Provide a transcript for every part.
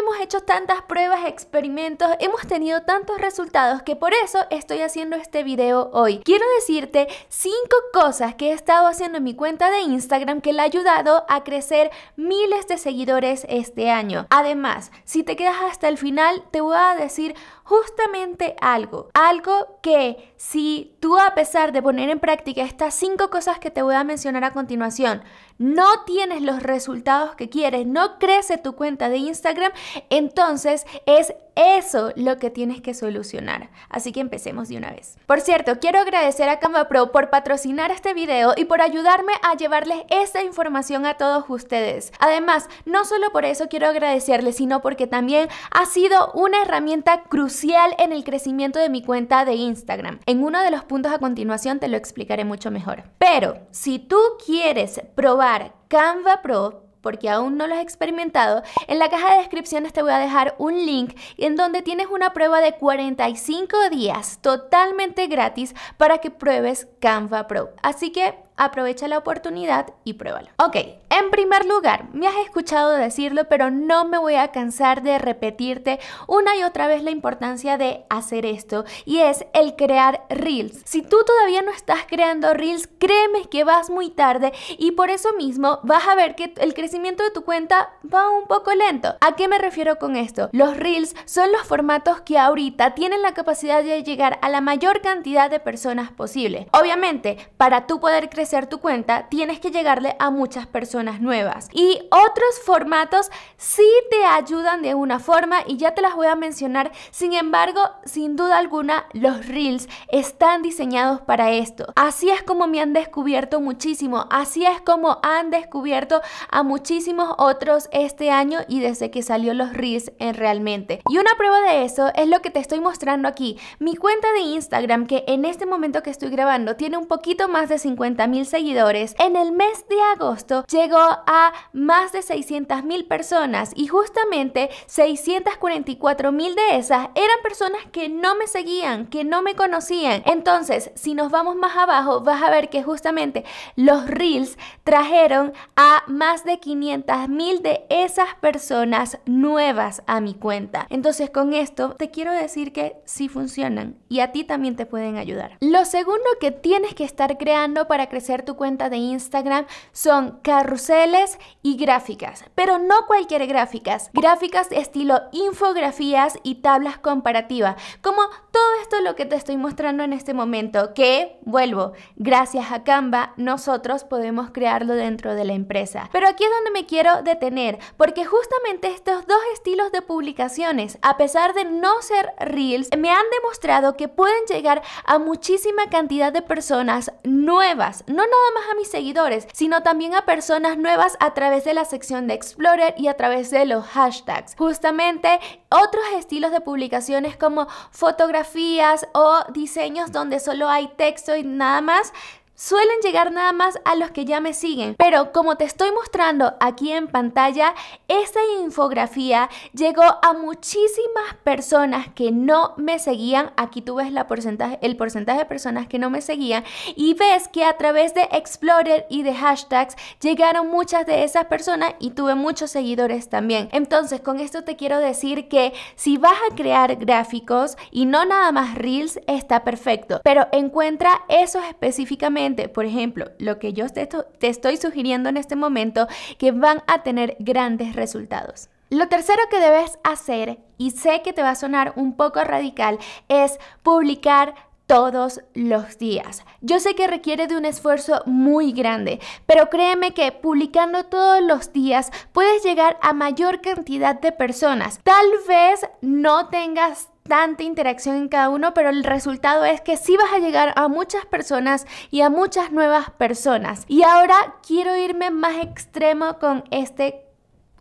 hemos hecho tantas pruebas, experimentos, hemos tenido tantos resultados que por eso estoy haciendo este video hoy. Quiero decirte 5 cosas que he estado haciendo en mi cuenta de Instagram que le ha ayudado a crecer miles de seguidores este año. Además, si te quedas hasta el final, te voy a decir justamente algo, algo que si tú a pesar de poner en práctica estas cinco cosas que te voy a mencionar a continuación, no tienes los resultados que quieres, no crece tu cuenta de Instagram, entonces es eso lo que tienes que solucionar. Así que empecemos de una vez. Por cierto, quiero agradecer a Canva Pro por patrocinar este video y por ayudarme a llevarles esta información a todos ustedes. Además, no solo por eso quiero agradecerles, sino porque también ha sido una herramienta crucial en el crecimiento de mi cuenta de Instagram. En uno de los puntos a continuación te lo explicaré mucho mejor. Pero si tú quieres probar Canva Pro, porque aún no lo has experimentado, en la caja de descripciones te voy a dejar un link en donde tienes una prueba de 45 días totalmente gratis para que pruebes Canva Pro. Así que aprovecha la oportunidad y pruébalo. Ok, en primer lugar, me has escuchado decirlo, pero no me voy a cansar de repetirte una y otra vez la importancia de hacer esto y es el crear reels. Si tú todavía no estás creando reels, créeme que vas muy tarde y por eso mismo vas a ver que el crecimiento de tu cuenta va un poco lento. ¿A qué me refiero con esto? Los reels son los formatos que ahorita tienen la capacidad de llegar a la mayor cantidad de personas posible. Obviamente, para tú poder crecer tu cuenta, tienes que llegarle a muchas personas nuevas. Y otros formatos sí te ayudan de una forma y ya te las voy a mencionar. Sin embargo, sin duda alguna, los reels están diseñados para esto. Así es como me han descubierto muchísimo. Así es como han descubierto a muchísimos otros este año y desde que salió los reels en realmente. Y una prueba de eso es lo que te estoy mostrando aquí. Mi cuenta de Instagram, que en este momento que estoy grabando tiene un poquito más de 50 mil seguidores, en el mes de agosto llegó a más de 600 mil personas y justamente 644 mil de esas eran personas que no me seguían, que no me conocían. Entonces, si nos vamos más abajo, vas a ver que justamente los reels trajeron a más de 500 mil de esas personas nuevas a mi cuenta. Entonces, con esto te quiero decir que sí funcionan y a ti también te pueden ayudar. Lo segundo que tienes que estar creando para crecer tu cuenta de Instagram son carruseles y gráficas, pero no cualquier gráficas, gráficas estilo infografías y tablas comparativas, como todo esto lo que te estoy mostrando en este momento, que, vuelvo, gracias a Canva nosotros podemos crearlo dentro de la empresa. Pero aquí es donde me quiero detener, porque justamente estos dos estilos de publicaciones, a pesar de no ser reels, me han demostrado que pueden llegar a muchísima cantidad de personas nuevas, no nada más a mis seguidores, sino también a personas nuevas a través de la sección de Explorer y a través de los hashtags. Justamente otros estilos de publicaciones como fotografía, o diseños donde solo hay texto y nada más, suelen llegar nada más a los que ya me siguen. Pero como te estoy mostrando aquí en pantalla, esta infografía llegó a muchísimas personas que no me seguían. Aquí tú ves la porcentaje, el porcentaje de personas que no me seguían y ves que a través de Explorer y de hashtags llegaron muchas de esas personas y tuve muchos seguidores también. Entonces, con esto te quiero decir que si vas a crear gráficos y no nada más reels, está perfecto. Pero encuentra esos específicamente por ejemplo, lo que yo te, te estoy sugiriendo en este momento, que van a tener grandes resultados. Lo tercero que debes hacer, y sé que te va a sonar un poco radical, es publicar todos los días. Yo sé que requiere de un esfuerzo muy grande, pero créeme que publicando todos los días puedes llegar a mayor cantidad de personas. Tal vez no tengas interacción en cada uno, pero el resultado es que sí vas a llegar a muchas personas y a muchas nuevas personas. Y ahora quiero irme más extremo con este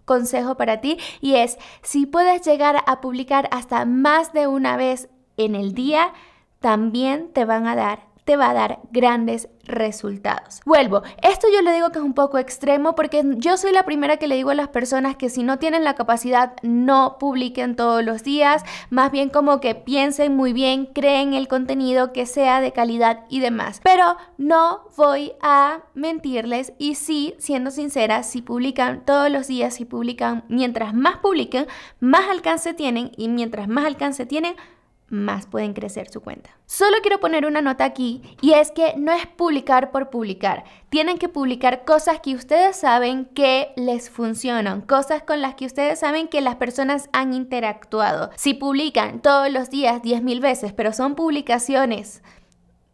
consejo para ti y es si puedes llegar a publicar hasta más de una vez en el día, también te van a dar te va a dar grandes resultados. Vuelvo, esto yo le digo que es un poco extremo porque yo soy la primera que le digo a las personas que si no tienen la capacidad no publiquen todos los días, más bien como que piensen muy bien, creen el contenido que sea de calidad y demás. Pero no voy a mentirles y sí, siendo sincera, si publican todos los días, si publican, mientras más publiquen, más alcance tienen y mientras más alcance tienen, más pueden crecer su cuenta. Solo quiero poner una nota aquí y es que no es publicar por publicar. Tienen que publicar cosas que ustedes saben que les funcionan, cosas con las que ustedes saben que las personas han interactuado. Si publican todos los días 10.000 veces, pero son publicaciones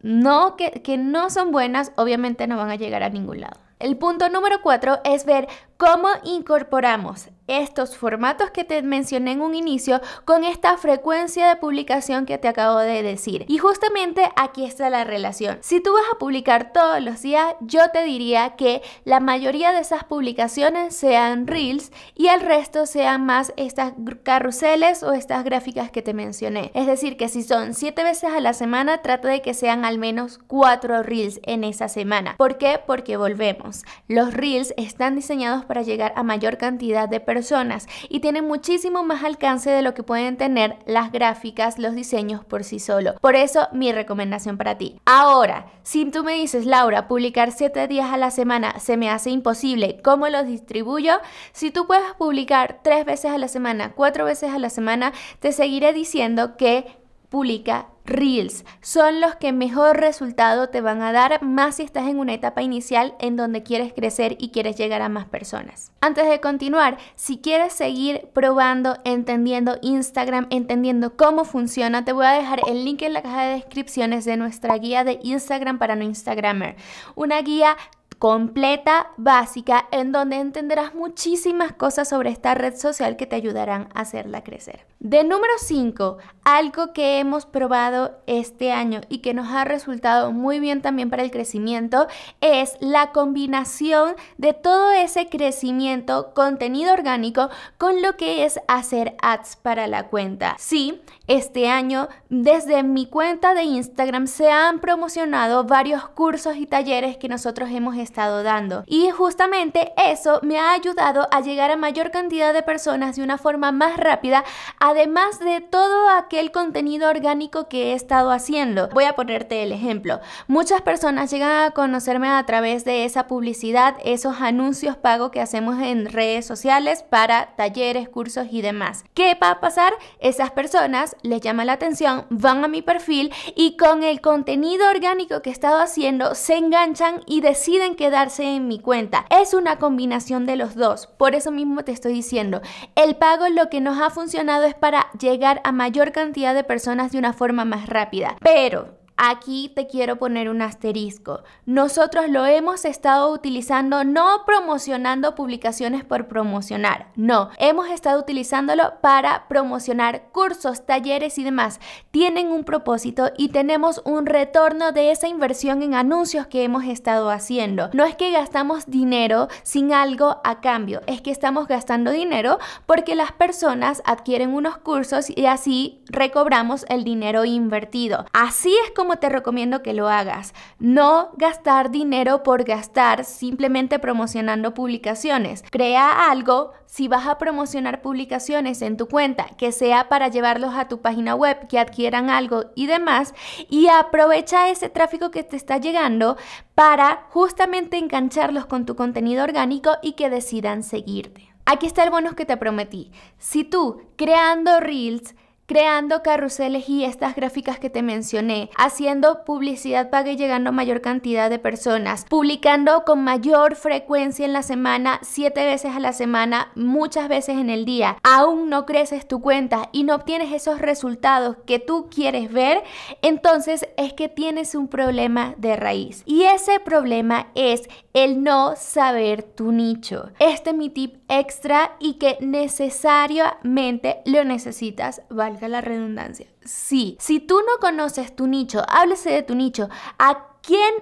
no, que, que no son buenas, obviamente no van a llegar a ningún lado. El punto número cuatro es ver cómo incorporamos estos formatos que te mencioné en un inicio con esta frecuencia de publicación que te acabo de decir. Y justamente aquí está la relación. Si tú vas a publicar todos los días, yo te diría que la mayoría de esas publicaciones sean reels y el resto sean más estas carruseles o estas gráficas que te mencioné. Es decir, que si son siete veces a la semana, trata de que sean al menos cuatro reels en esa semana. ¿Por qué? Porque volvemos. Los reels están diseñados para para llegar a mayor cantidad de personas y tiene muchísimo más alcance de lo que pueden tener las gráficas, los diseños por sí solo. Por eso mi recomendación para ti. Ahora, si tú me dices, Laura, publicar 7 días a la semana se me hace imposible, ¿cómo los distribuyo? Si tú puedes publicar 3 veces a la semana, 4 veces a la semana, te seguiré diciendo que publica Reels son los que mejor resultado te van a dar, más si estás en una etapa inicial en donde quieres crecer y quieres llegar a más personas. Antes de continuar, si quieres seguir probando, entendiendo Instagram, entendiendo cómo funciona, te voy a dejar el link en la caja de descripciones de nuestra guía de Instagram para no Instagrammer. Una guía completa, básica, en donde entenderás muchísimas cosas sobre esta red social que te ayudarán a hacerla crecer. De número 5, algo que hemos probado este año y que nos ha resultado muy bien también para el crecimiento es la combinación de todo ese crecimiento, contenido orgánico, con lo que es hacer ads para la cuenta. Sí, este año desde mi cuenta de Instagram se han promocionado varios cursos y talleres que nosotros hemos estado estado dando. Y justamente eso me ha ayudado a llegar a mayor cantidad de personas de una forma más rápida, además de todo aquel contenido orgánico que he estado haciendo. Voy a ponerte el ejemplo. Muchas personas llegan a conocerme a través de esa publicidad, esos anuncios pago que hacemos en redes sociales para talleres, cursos y demás. ¿Qué va a pasar? Esas personas les llama la atención, van a mi perfil y con el contenido orgánico que he estado haciendo se enganchan y deciden que quedarse en mi cuenta. Es una combinación de los dos. Por eso mismo te estoy diciendo, el pago lo que nos ha funcionado es para llegar a mayor cantidad de personas de una forma más rápida. Pero aquí te quiero poner un asterisco. Nosotros lo hemos estado utilizando no promocionando publicaciones por promocionar, no, hemos estado utilizándolo para promocionar cursos, talleres y demás. Tienen un propósito y tenemos un retorno de esa inversión en anuncios que hemos estado haciendo. No es que gastamos dinero sin algo a cambio, es que estamos gastando dinero porque las personas adquieren unos cursos y así recobramos el dinero invertido. Así es como te recomiendo que lo hagas. No gastar dinero por gastar simplemente promocionando publicaciones. Crea algo si vas a promocionar publicaciones en tu cuenta, que sea para llevarlos a tu página web, que adquieran algo y demás, y aprovecha ese tráfico que te está llegando para justamente engancharlos con tu contenido orgánico y que decidan seguirte. Aquí está el bonus que te prometí. Si tú creando reels creando carruseles y estas gráficas que te mencioné, haciendo publicidad paga y llegando a mayor cantidad de personas, publicando con mayor frecuencia en la semana, siete veces a la semana, muchas veces en el día. Aún no creces tu cuenta y no obtienes esos resultados que tú quieres ver, entonces es que tienes un problema de raíz. Y ese problema es el no saber tu nicho. Este es mi tip extra y que necesariamente lo necesitas valorar la redundancia. Sí, si tú no conoces tu nicho, háblese de tu nicho. ¿A quién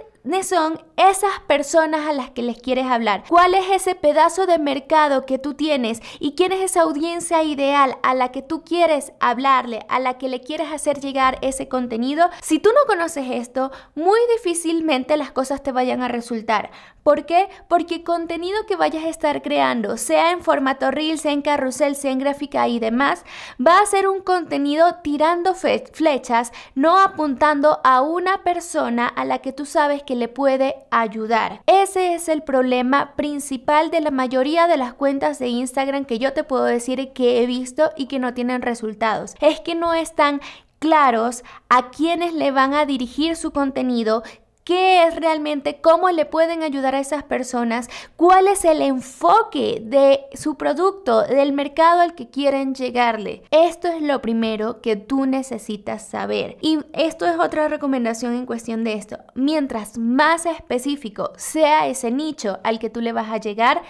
son esas personas a las que les quieres hablar? ¿Cuál es ese pedazo de mercado que tú tienes? ¿Y quién es esa audiencia ideal a la que tú quieres hablarle, a la que le quieres hacer llegar ese contenido? Si tú no conoces esto, muy difícilmente las cosas te vayan a resultar. ¿Por qué? Porque contenido que vayas a estar creando, sea en formato reel, sea en carrusel, sea en gráfica y demás, va a ser un contenido tirando flechas, no apuntando a una persona a la que tú sabes que que le puede ayudar. Ese es el problema principal de la mayoría de las cuentas de Instagram que yo te puedo decir que he visto y que no tienen resultados. Es que no están claros a quienes le van a dirigir su contenido, qué es realmente, cómo le pueden ayudar a esas personas, cuál es el enfoque de su producto, del mercado al que quieren llegarle. Esto es lo primero que tú necesitas saber. Y esto es otra recomendación en cuestión de esto. Mientras más específico sea ese nicho al que tú le vas a llegar,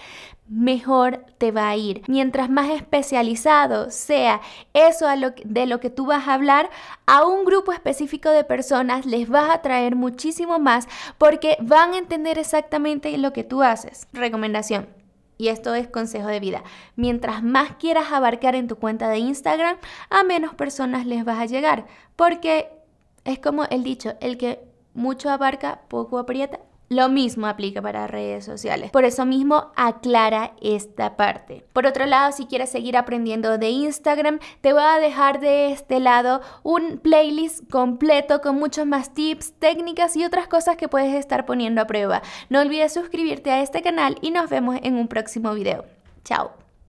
mejor te va a ir. Mientras más especializado sea eso de lo que tú vas a hablar, a un grupo específico de personas les vas a traer muchísimo más porque van a entender exactamente lo que tú haces. Recomendación. Y esto es consejo de vida. Mientras más quieras abarcar en tu cuenta de Instagram, a menos personas les vas a llegar. Porque es como el dicho, el que mucho abarca, poco aprieta, lo mismo aplica para redes sociales. Por eso mismo aclara esta parte. Por otro lado, si quieres seguir aprendiendo de Instagram, te voy a dejar de este lado un playlist completo con muchos más tips, técnicas y otras cosas que puedes estar poniendo a prueba. No olvides suscribirte a este canal y nos vemos en un próximo video. Chao.